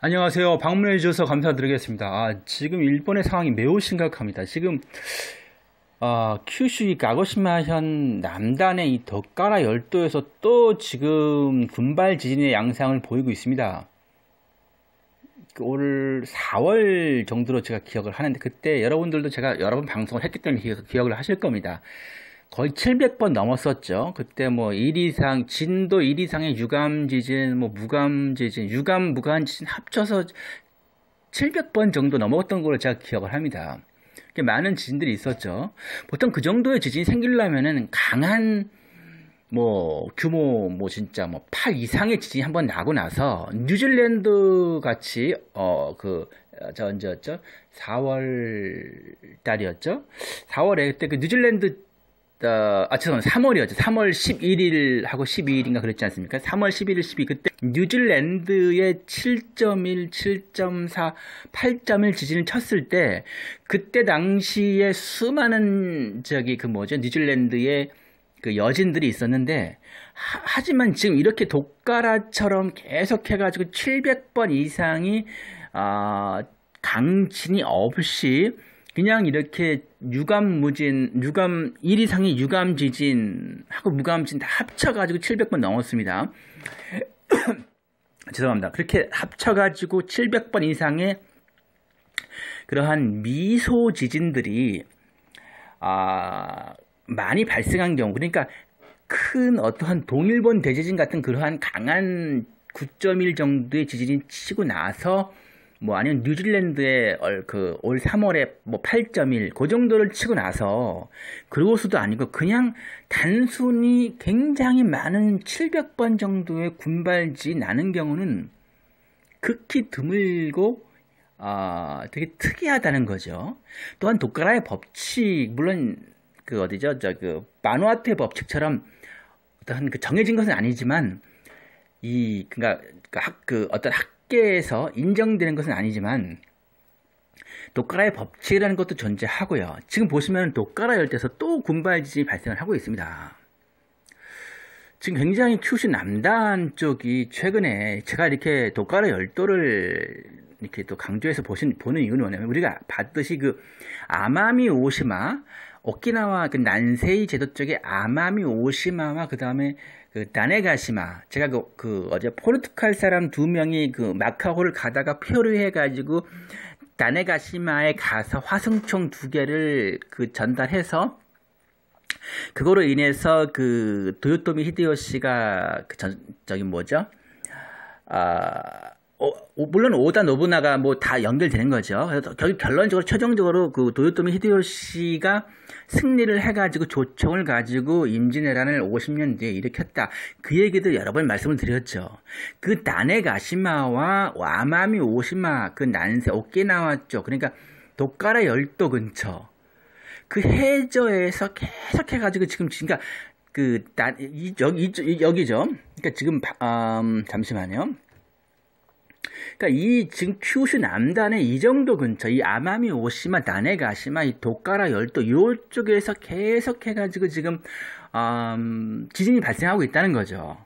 안녕하세요. 방문해 주셔서 감사드리겠습니다. 아, 지금 일본의 상황이 매우 심각합니다. 지금 아, 큐슈이 가고시마현 남단의 이 덕가라 열도에서 또 지금 군발 지진의 양상을 보이고 있습니다. 그 올 4월 정도로 제가 기억을 하는데 그때 여러분들도 제가 여러 번 방송을 했기 때문에 기억을 하실 겁니다. 거의 700번 넘었었죠. 그때 뭐1 이상, 진도 1 이상의 유감 지진, 뭐 무감 지진, 유감, 무감 지진 합쳐서 700번 정도 넘었던 걸로 제가 기억을 합니다. 많은 지진들이 있었죠. 보통 그 정도의 지진이 생기려면은 강한 뭐 규모 뭐 진짜 뭐8 이상의 지진이 한번 나고 나서 뉴질랜드 같이 어 그 저 언제였죠? 4월 달이었죠? 4월에 그때 그 뉴질랜드 어, 아 죄송합니다. 3월이었죠. 3월 11일하고 12일인가 그랬지 않습니까? 3월 11일, 12일 그때 뉴질랜드의 7.1, 7.4, 8.1 지진을 쳤을 때 그때 당시에 수많은 저기 그 뭐죠? 뉴질랜드의 그 여진들이 있었는데 하, 지만 지금 이렇게 독가라처럼 계속해가지고 700번 이상이 아, 강진이 없이 그냥 이렇게 유감무진, 유감, 1 이상의 유감지진하고 무감진다 합쳐가지고 700번 넘었습니다. 죄송합니다. 그렇게 합쳐가지고 700번 이상의 그러한 미소 지진들이 아, 많이 발생한 경우 그러니까 큰 어떠한 동일본 대지진 같은 그러한 강한 9.1 정도의 지진이 치고 나서 뭐 아니면 뉴질랜드의 그올 3월에 뭐 8.1 그 정도를 치고 나서 그러고서도 아니고 그냥 단순히 굉장히 많은 700번 정도의 군발지 나는 경우는 극히 드물고 아 어, 되게 특이하다는 거죠. 또한 독가라의 법칙 물론 그 어디죠? 저그마누아트의 법칙처럼 어떤 그 정해진 것은 아니지만 이 그러니까 학그 그 어떤 학계에서 인정되는 것은 아니지만 독가라의 법칙이라는 것도 존재하고요. 지금 보시면 독가라 열대에서 또 군발 지진이 발생을 하고 있습니다. 지금 굉장히 큐슈 남단 쪽이 최근에 제가 이렇게 독가라 열도를 이렇게 또 강조해서 보신, 보는 이유는 뭐냐면 우리가 봤듯이 그 아마미 오시마 오키나와 그 난세이 제도 쪽에 아마미 오시마와 그 다음에 그다네가시마 제가 그, 그 어제 포르투갈 사람 두 명이 그 마카오를 가다가 표류해 가지고 다네가시마에 가서 화승총 두 개를 그 전달해서 그거로 인해서 그 도요토미 히데요시가 그 전, 저기 뭐죠? 아 어, 물론 오다 노부나가 뭐 다 연결되는 거죠. 그래서 결국 결론적으로 최종적으로 그 도요토미 히데요시가 승리를 해가지고 조총을 가지고 임진왜란을 50년 뒤에 일으켰다. 그 얘기도 여러 번 말씀을 드렸죠. 그 나네가시마와 와마미 오시마 그 난세 오키나와 쪽 그러니까 도카라 열도 근처 그 해저에서 계속 해가지고 지금 그러니까 그 나, 이, 여기 이, 여기죠. 그러니까 지금 음, 잠시만요. 그러니까 이 지금 큐슈 남단의 이 정도 근처, 이 아마미 오시마, 다네가시마, 이 도카라 열도 이쪽에서 계속 해가지고 지금 음, 지진이 발생하고 있다는 거죠.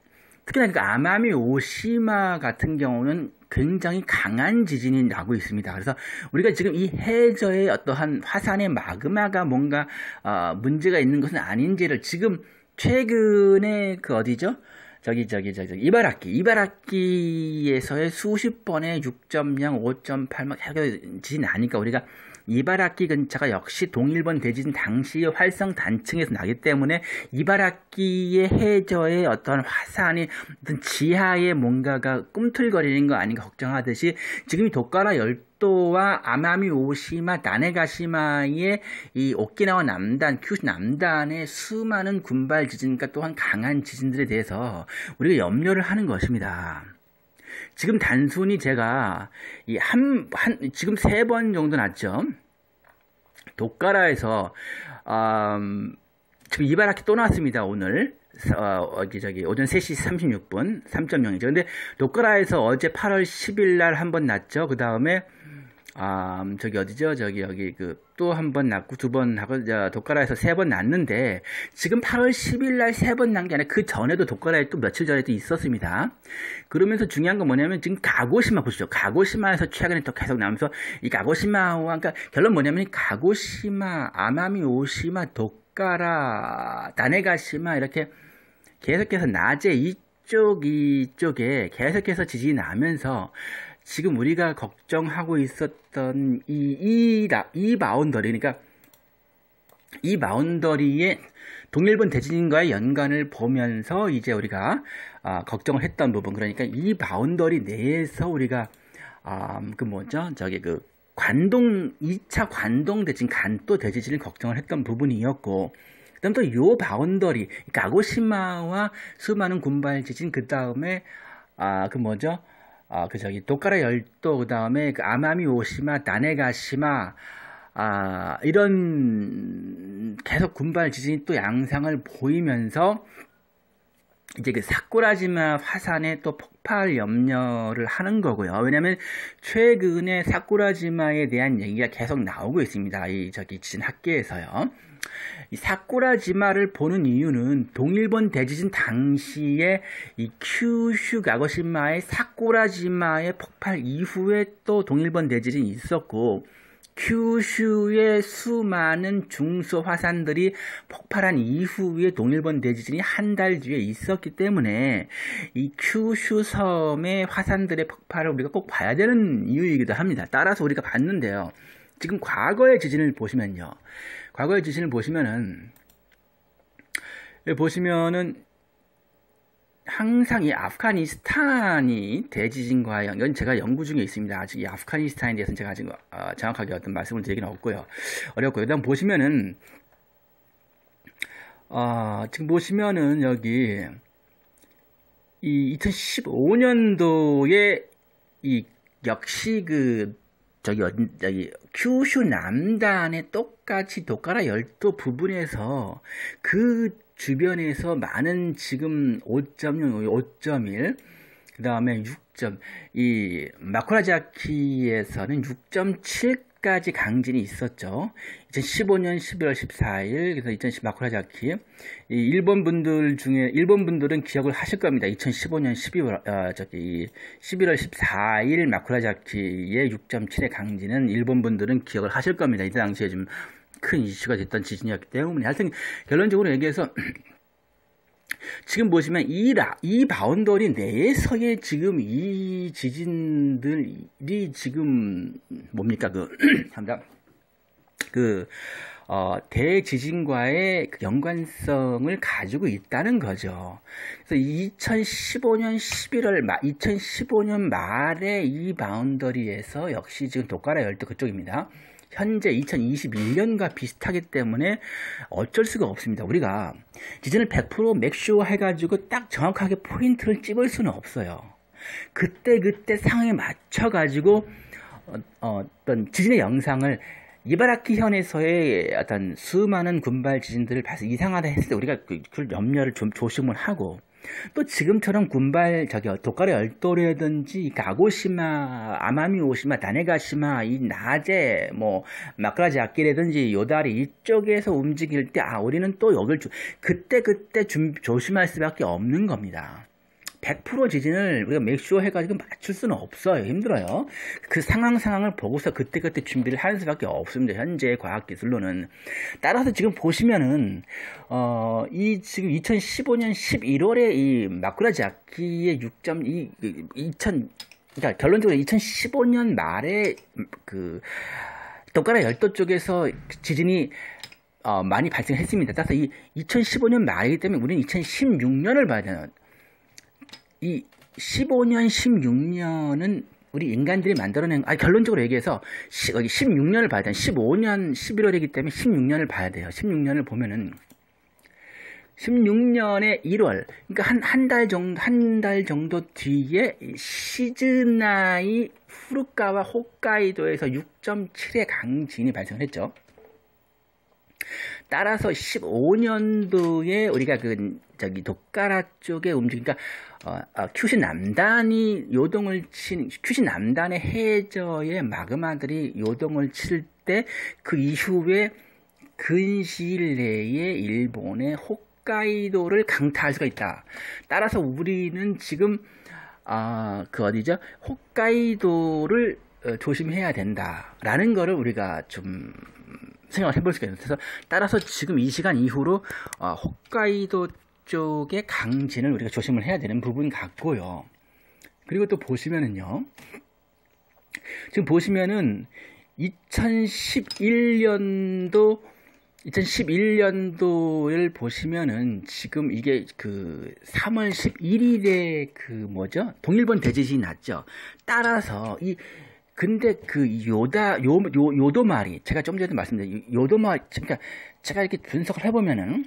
특히나 그 그러니까 아마미 오시마 같은 경우는 굉장히 강한 지진이 나고 있습니다. 그래서 우리가 지금 이 해저의 어떠한 화산의 마그마가 뭔가 어, 문제가 있는 것은 아닌지를 지금 최근에 그 어디죠? 저기 저기 저기, 저기 이발학기이발학기에서의 수십 번의 6.0, 5.8막 해결이 나니까 우리가 이바라키 근처가 역시 동일본 대지진 당시의 활성 단층에서 나기 때문에 이바라키의 해저의 어떤 화산이 어떤 지하에 뭔가가 꿈틀거리는 거 아닌가 걱정하듯이 지금 이 도카라 열 도와 아마미 오시마, 나네가시마의 이 오키나와 남단, 큐슈 남단의 수많은 군발 지진과 또한 강한 지진들에 대해서 우리가 염려를 하는 것입니다. 지금 단순히 제가 이 한, 한, 지금 세 번 정도 났죠. 독가라에서, 음, 지금 이바라키 또 나왔습니다, 오늘. 어, 기 저기, 오전 3시 36분, 3.0이죠. 근데 독가라에서 어제 8월 10일 날 한 번 났죠. 그 다음에, 아, 음, 저기 어디죠? 저기 여기 그 또 한번 낳고 두 번 하고 독가라에서 세번 낳는데 지금 8월 10일 날 세번 낳은 게 아니라 그 전에도 독가라에 또 며칠 전에도 있었습니다. 그러면서 중요한 건 뭐냐면 지금 가고시마 보시죠. 가고시마에서 최근에 또 계속 나오면서 이 가고시마와 그러니까 결론 뭐냐면 가고시마, 아마미 오시마, 독가라, 다네가시마 이렇게 계속해서 낮에 이쪽 이쪽에 계속해서 지진이 나면서 지금 우리가 걱정하고 있었던 어떤 이, 이, 이 바운더리, 그러니까 이바운더리의 동일본 대지진과의 연관을 보면서 이제 우리가 아, 걱정을 했던 부분 그러니까 이 바운더리 내에서 우리가 아, 그 뭐죠 저기 그 관동 2차 관동 대진 간도 대지진을 걱정을 했던 부분이었고 그다음 또요 바운더리 가고시마와 수많은 군발 지진 그 다음에 아 그 뭐죠 아, 그 저기 도카라 열도 그다음에 그 아마미 오시마, 다네가시마 아, 이런 계속 군발 지진이 또 양상을 보이면서 이제 그 사쿠라지마 화산에또 폭, 폭발 염려를 하는 거고요. 왜냐하면 최근에 사쿠라지마에 대한 얘기가 계속 나오고 있습니다. 이 저기 지진 학계에서요. 이 사쿠라지마를 보는 이유는 동일본 대지진 당시에 이 큐슈 가고시마의 사쿠라지마의 폭발 이후에 또 동일본 대지진이 있었고 큐슈의 수많은 중소 화산들이 폭발한 이후에 동일본 대지진이 한 달 뒤에 있었기 때문에 이큐슈 섬의 화산들의 폭발을 우리가 꼭 봐야 되는 이유이기도 합니다. 따라서 우리가 봤는데요. 지금 과거의 지진을 보시면요. 과거의 지진을 보시면은 예, 보시면은 항상 이 아프가니스탄이 대지진과 연연 제가 연구 중에 있습니다. 아직 이 아프가니스탄에 대해서는 제가 아직 어, 정확하게 어떤 말씀을 드리기는 없고요. 어렵고요. 일단 보시면은 어, 지금 보시면은 여기 이 2015년도에 이 역시 그 저기 여기 큐슈 남단의 똑같이 도카라 열도 부분에서 그 주변에서 많은 지금 5.0, 5.1, 그 다음에 6점, 이 마쿠라자키에서는 6.7까지 강진이 있었죠. 2015년 11월 14일, 그래서 2010 마쿠라자키. 이 일본 분들 중에, 일본 분들은 기억을 하실 겁니다. 2015년 12월, 어, 저기, 11월 14일 마쿠라자키의 6.7의 강진은 일본 분들은 기억을 하실 겁니다. 이때 당시에 좀큰 이슈가 됐던 지진이었기 때문에 하여튼 결론적으로 얘기해서 지금 보시면 이, 라, 이 바운더리 내에서의 지금 이 지진들이 지금 뭡니까 그 합니다 그 어, 대지진과의 그 연관성을 가지고 있다는 거죠. 그래서 2015년 11월 말, 2015년 말에 이 바운더리에서 역시 지금 독가라 열도 그쪽입니다. 현재 2021년과 비슷하기 때문에 어쩔 수가 없습니다. 우리가 지진을 100%맥슈어 해가지고 딱 정확하게 포인트를 찍을 수는 없어요. 그때 그때 상황에 맞춰가지고 어, 떤 지진의 영상을 이바라키 현에서의 어떤 수많은 군발 지진들을 봐서 이상하다 했을 때 우리가 그, 그 염려를 좀 조심을 하고 또 지금처럼 군발 저기 도카레 열도라든지 가고시마, 아마미 오시마, 다네가시마, 이 낮에 뭐 마크라지 악기라든지 요다리 이쪽에서 움직일 때아 우리는 또 여길 주, 그때 그때 조심할 수밖에 없는 겁니다. 100% 지진을 우리가 맥쇼 해가지고 맞출 수는 없어요. 힘들어요. 그 상황 상황을 보고서 그때그때 준비를 하는 수밖에 없습니다. 현재 과학기술로는. 따라서 지금 보시면은, 어, 이 지금 2015년 11월에 이 마쿠라지 아키의 6.2, 2000, 그러니까 결론적으로 2015년 말에 그, 동가라 열도 쪽에서 지진이 어, 많이 발생했습니다. 따라서 이 2015년 말이기 때문에 우리는 2016년을 봐야 되는 이 15년, 16년은 우리 인간들이 만들어낸, 아, 결론적으로 얘기해서 시, 16년을 봐야 돼요. 15년 11월이기 때문에 16년을 봐야 돼요. 16년을 보면은 16년에 1월, 그러니까 한 한 달 정도 한 달 정도 뒤에 시즈나이 후루카와 홋카이도에서 6.7의 강진이 발생을 했죠. 따라서 15년도에 우리가 그 저기 독가라 쪽에움직이니까 그러니까 어, 어, 큐시 남단이 요동을 친 큐시 남단의 해저에 마그마들이 요동을 칠 때 그 이후에 근시일 내에 일본의 홋카이도를 강타할 수가 있다. 따라서 우리는 지금 아, 그 어디죠? 홋카이도를 어, 조심해야 된다라는 거를 우리가 좀 생각을 해볼 수가 있어요. 그래서 따라서 지금 이 시간 이후로 어, 홋카이도 쪽의 강진을 우리가 조심을 해야 되는 부분 같고요. 그리고 또 보시면은요. 지금 보시면은 2011년도 2011년도를 보시면은 지금 이게 그 3월 11일에 그 뭐죠? 동일본 대지진이 났죠. 따라서 이 근데 그 요다 요, 요 요도말이 제가 좀 전에 말씀드린 요도말 그러니까 제가 이렇게 분석을 해보면은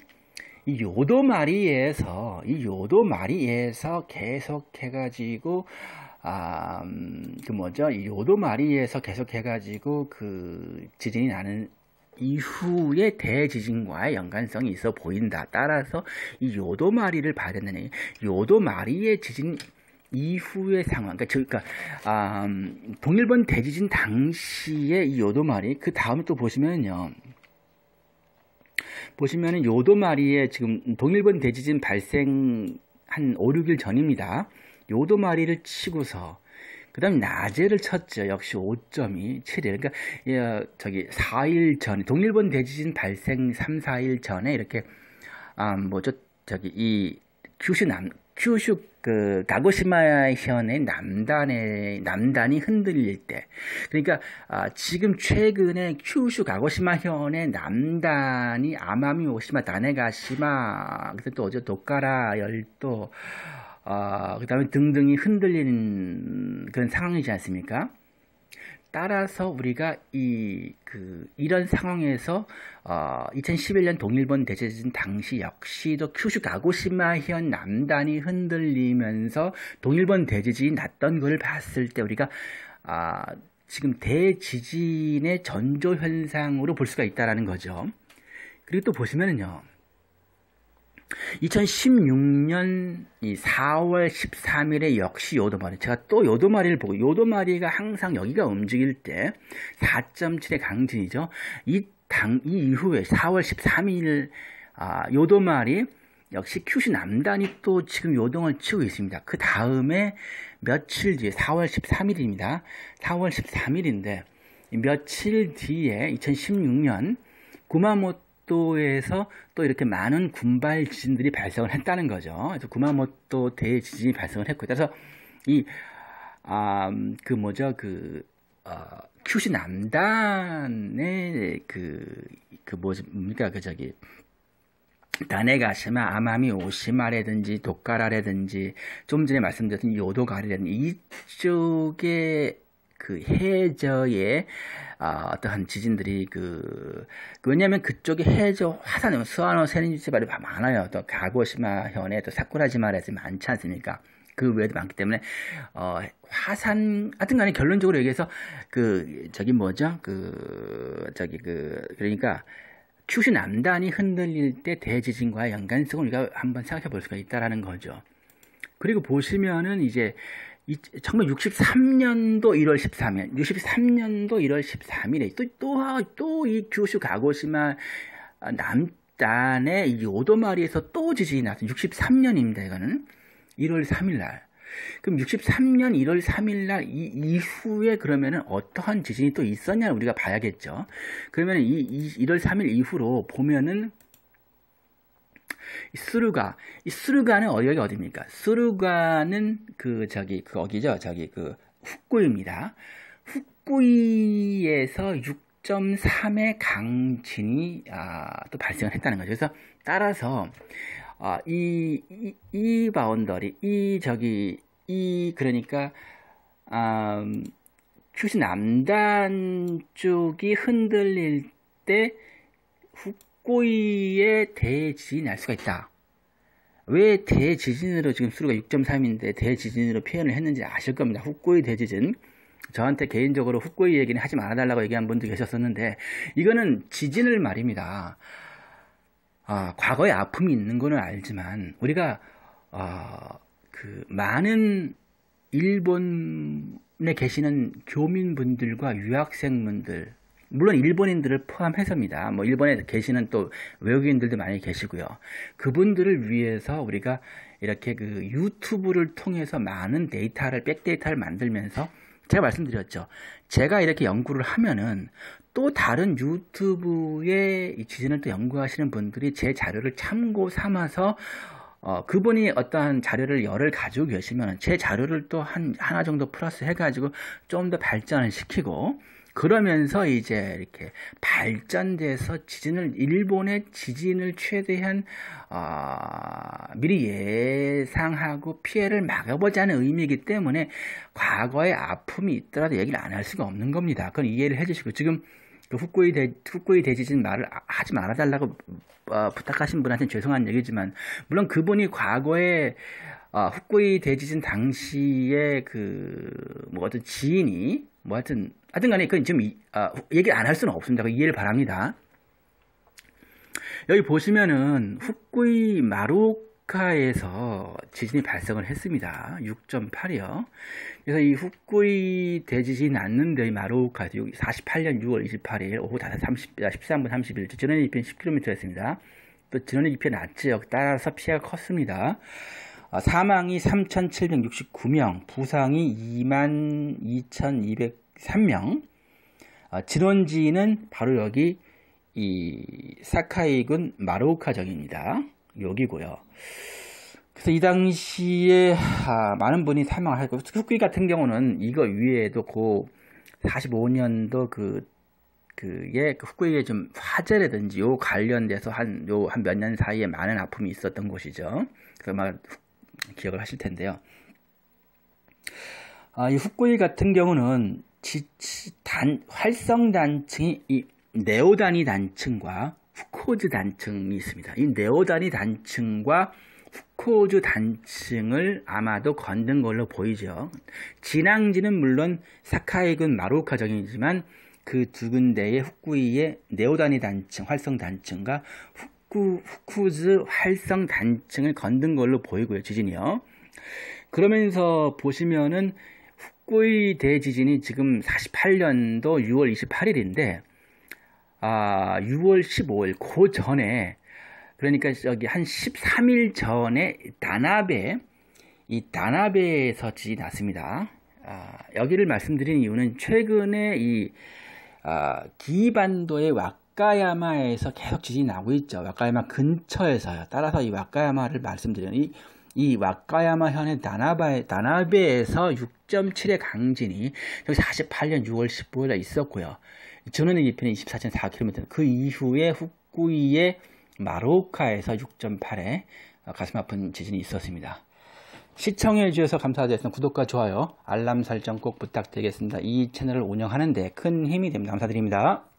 이 요도마리에서 이 요도마리에서 계속 해가지고 아그 음, 뭐죠 이 요도마리에서 계속 해가지고 그 지진이 나는 이후에 대지진과의 연관성이 있어 보인다. 따라서 이 요도마리를 봐야 된다는 요도마리의 지진 이후의 상황, 그러니까, 그러니까 아, 음, 동일본 대지진 당시의 이 요도마리 그 다음에 또 보시면요. 보시면은 요도마리의 지금 동일본 대지진 발생 한 5, 6일 전입니다. 요도마리를 치고서 그 다음에 낮에를 쳤죠. 역시 5.27일. 그러니까, 예, 저기, 4일 전에, 동일본 대지진 발생 3, 4일 전에 이렇게, 아, 음, 뭐죠, 저기, 이, 큐슈 남, 큐슈그 가고시마현의 남단에 남단이 흔들릴 때 그러니까 아, 지금 최근에 큐슈 가고시마현의 남단이 아마미 오시마 다네가시마 그때 또 어제 도카라 열도 어, 아, 그 다음에 등등이 흔들리는 그런 상황이지 않습니까? 따라서 우리가 이 그 이런 상황에서 어 2011년 동일본 대지진 당시 역시도 큐슈 가고시마 현 남단이 흔들리면서 동일본 대지진이 났던 걸 봤을 때 우리가 아 지금 대지진의 전조 현상으로 볼 수가 있다라는 거죠. 그리고 또 보시면은요. 2016년 4월 13일에 역시 요도마리. 제가 또 요도마리를 보고, 요도마리가 항상 여기가 움직일 때 4.7의 강진이죠. 이 당, 이 이후에 4월 13일, 아, 요도마리, 역시 큐시 남단이 또 지금 요동을 치고 있습니다. 그 다음에 며칠 뒤에 4월 13일입니다. 4월 13일인데 며칠 뒤에 2016년 구마모토 구마모토에서 또 이렇게 많은 군발 지진들이 발생을 했다는 거죠. 그래서 구마모토 대지진이 발생을 했고, 그래서 이, 아, 음, 그 뭐죠, 그, 어, 큐시 남단의 그, 그뭐 뭡니까, 그 저기, 다네가시마, 아마미 오시마라든지 도카라라든지 좀 전에 말씀드렸던 요도가리라든지 이쪽에 그해저에 아, 어떠한 지진들이 그, 그 왜냐하면 그쪽에 해저 화산, 수아노 세린지발이 많아요. 또 가고시마 현에 또 사쿠라지마에서 많지 않습니까? 그 외에도 많기 때문에 어, 화산 하여튼간에 결론적으로 얘기해서 그 저기 뭐죠? 그 저기 그 그러니까 큐슈 남단이 흔들릴 때 대지진과의 연관성을 우리가 한번 생각해 볼 수가 있다라는 거죠. 그리고 보시면은 이제 1963년도 1월 13일, 63년도 1월 13일에 또, 또, 또이 규슈 가고시마 아, 남단의 이 오도마리에서 또 지진이 났어요. 63년입니다, 이거는. 1월 3일날. 그럼 63년 1월 3일날 이후에 그러면은 어떠한 지진이 또 있었냐 우리가 봐야겠죠. 그러면 이, 이 1월 3일 이후로 보면은 이 스루가 이 스루가는 어디가 어디입니까? 스루가는 그 저기 그어디죠 저기 그 후쿠입니다. 후쿠이에서 6.3의 강진이 아, 또 발생을 했다는 거죠. 그래서 따라서 아, 이, 이, 이 바운더리, 이 저기 이 그러니까 아, 음, 큐시 남단 쪽이 흔들릴 때 후, 쿠 박고이의 대지진이 날 수가 있다. 왜 대지진으로 지금 수로가 6.3인데 대지진으로 표현을 했는지 아실 겁니다. 후꼬이 대지진. 저한테 개인적으로 후꼬이 얘기는 하지 말아달라고 얘기한 분도 계셨었는데 이거는 지진을 말입니다. 아, 과거에 아픔이 있는 거는 알지만 우리가 어, 그 많은 일본에 계시는 교민분들과 유학생분들 물론 일본인들을 포함해서입니다. 뭐 일본에 계시는 또 외국인들도 많이 계시고요. 그분들을 위해서 우리가 이렇게 그 유튜브를 통해서 많은 데이터를 백데이터를 만들면서 제가 말씀드렸죠. 제가 이렇게 연구를 하면은 또 다른 유튜브의 지진을 또 연구하시는 분들이 제 자료를 참고 삼아서 어, 그분이 어떠한 자료를 열을 가지고 계시면 제 자료를 또 한, 하나 정도 플러스 해가지고 좀 더 발전을 시키고 그러면서 이제 이렇게 발전돼서 지진을 일본의 지진을 최대한 어, 미리 예상하고 피해를 막아보자는 의미이기 때문에 과거에 아픔이 있더라도 얘기를 안 할 수가 없는 겁니다. 그건 이해를 해주시고 지금 그 후쿠이 대, 후쿠이 대지진 말을 아, 하지 말아달라고 어, 부탁하신 분한테 죄송한 얘기지만 물론 그분이 과거에 어, 후쿠이 대지진 당시에 그뭐 어떤 지인이 뭐 하여튼 하여튼 간에 그건 지금 이, 아, 얘기 를안 할 수는 없습니다. 이해를 바랍니다. 여기 보시면은 후쿠이 마루카에서 지진이 발생을 했습니다. 6.8이요. 그래서 이 후쿠이 대지진이 났는데 이 마루카 48년 6월 28일 오후 13분 31초 전원의 입편 10km였습니다. 또 전원의 입편 낮지역 따라서 피해가 컸습니다. 아, 사망이 3,769명, 부상이 22,200 3명. 어, 아, 진원지는 바로 여기 이 사카이군 마루카정입니다 여기고요. 그래서 이 당시에 아, 많은 분이 사망을 했고 후쿠이 같은 경우는 이거 위에도 고 45년도 그 그게 그 후쿠이에 좀 화재라든지 요 관련돼서 한 요 한 몇 년 사이에 많은 아픔이 있었던 곳이죠. 그래서 막 기억을 하실 텐데요. 아, 이 후쿠이 같은 경우는 지치, 단, 활성 단층이 이 네오다니 단층과 후코즈 단층이 있습니다. 이 네오다니 단층과 후코즈 단층을 아마도 건든 걸로 보이죠. 진앙지는 물론 사카이군 마루카정이지만 그 두 군데의 후쿠이의 네오다니 단층, 활성 단층과 후쿠, 후쿠즈 활성 단층을 건든 걸로 보이고요. 지진이요. 그러면서 보시면은 19의 대지진이 지금 48년도 6월 28일인데 아, 6월 15일 그 전에 그러니까 여기 한 13일 전에 다나베 이 다나베에서 지진이 났습니다. 아, 여기를 말씀드린 이유는 최근에 이 아, 기반도의 와카야마에서 계속 지진이 나고 있죠. 와카야마 근처에서요. 따라서 이 와카야마를 말씀드리는 이이 와카야마 현의 다나바에, 다나베에서 6.7의 강진이 여 48년 6월 15일에 있었고요. 전원의 기표는 24.4km. 그 이후에 후쿠이의 마로카에서 6.8의 가슴 아픈 지진이 있었습니다. 시청해 주셔서 감사드립니다. 구독과 좋아요, 알람 설정 꼭 부탁드리겠습니다. 이 채널을 운영하는데 큰 힘이 됩니다. 감사드립니다.